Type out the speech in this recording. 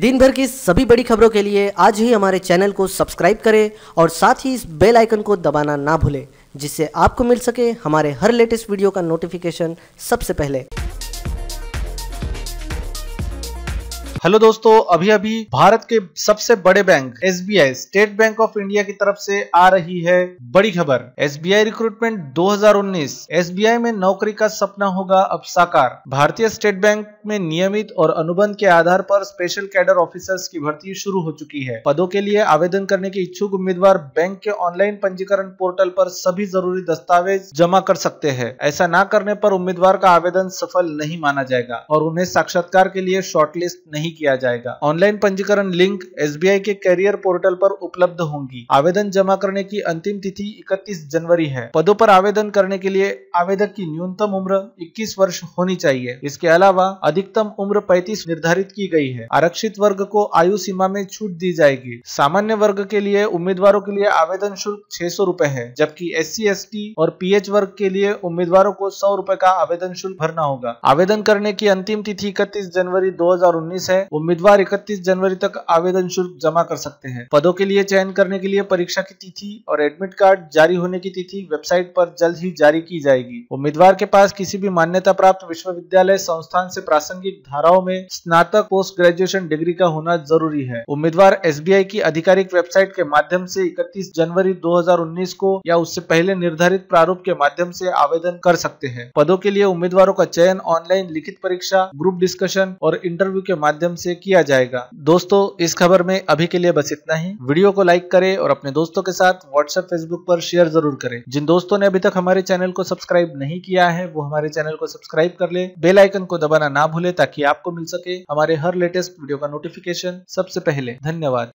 दिन भर की सभी बड़ी खबरों के लिए आज ही हमारे चैनल को सब्सक्राइब करें और साथ ही इस बेल आइकन को दबाना ना भूलें जिससे आपको मिल सके हमारे हर लेटेस्ट वीडियो का नोटिफिकेशन सबसे पहले हेलो दोस्तों अभी अभी भारत के सबसे बड़े बैंक एस स्टेट बैंक ऑफ इंडिया की तरफ से आ रही है बड़ी खबर एस रिक्रूटमेंट 2019 हजार में नौकरी का सपना होगा अब साकार भारतीय स्टेट बैंक में नियमित और अनुबंध के आधार पर स्पेशल कैडर ऑफिसर्स की भर्ती शुरू हो चुकी है पदों के लिए आवेदन करने के इच्छुक उम्मीदवार बैंक के ऑनलाइन पंजीकरण पोर्टल पर सभी जरूरी दस्तावेज जमा कर सकते हैं ऐसा न करने पर उम्मीदवार का आवेदन सफल नहीं माना जाएगा और उन्हें साक्षात्कार के लिए शॉर्टलिस्ट नहीं नहीं किया जाएगा ऑनलाइन पंजीकरण लिंक एस के करियर पोर्टल पर उपलब्ध होंगी आवेदन जमा करने की अंतिम तिथि 31 जनवरी है पदों पर आवेदन करने के लिए आवेदक की न्यूनतम उम्र 21 वर्ष होनी चाहिए इसके अलावा अधिकतम उम्र 35 निर्धारित की गई है आरक्षित वर्ग को आयु सीमा में छूट दी जाएगी सामान्य वर्ग के लिए उम्मीदवारों के लिए आवेदन शुल्क छह सौ रूपए है जबकि एस सी और पी वर्ग के लिए उम्मीदवारों को सौ रूपए का आवेदन शुल्क भरना होगा आवेदन करने की अंतिम तिथि इकतीस जनवरी दो है है उम्मीदवार 31 जनवरी तक आवेदन शुल्क जमा कर सकते हैं पदों के लिए चयन करने के लिए परीक्षा की तिथि और एडमिट कार्ड जारी होने की तिथि वेबसाइट पर जल्द ही जारी की जाएगी उम्मीदवार के पास किसी भी मान्यता प्राप्त विश्वविद्यालय संस्थान से प्रासंगिक धाराओं में स्नातक पोस्ट ग्रेजुएशन डिग्री का होना जरूरी है उम्मीदवार एस की आधिकारिक वेबसाइट के माध्यम से 31 जनवरी 2019 को या उससे पहले निर्धारित प्रारूप के माध्यम से आवेदन कर सकते हैं पदों के लिए उम्मीदवारों का चयन ऑनलाइन लिखित परीक्षा ग्रुप डिस्कशन और इंटरव्यू के माध्यम माध्यम से किया जाएगा दोस्तों इस खबर में अभी के लिए बस इतना ही वीडियो को लाइक करें और अपने दोस्तों के साथ व्हाट्सएप फेसबुक पर शेयर जरूर करें जिन दोस्तों ने अभी तक हमारे चैनल को सब्सक्राइब नहीं किया है वो हमारे चैनल को सब्सक्राइब कर ले बेलाइकन को दबाना ना भूले ताकि आपको मिल सके हमारे हर लेटेस्ट वीडियो का नोटिफिकेशन सबसे पहले धन्यवाद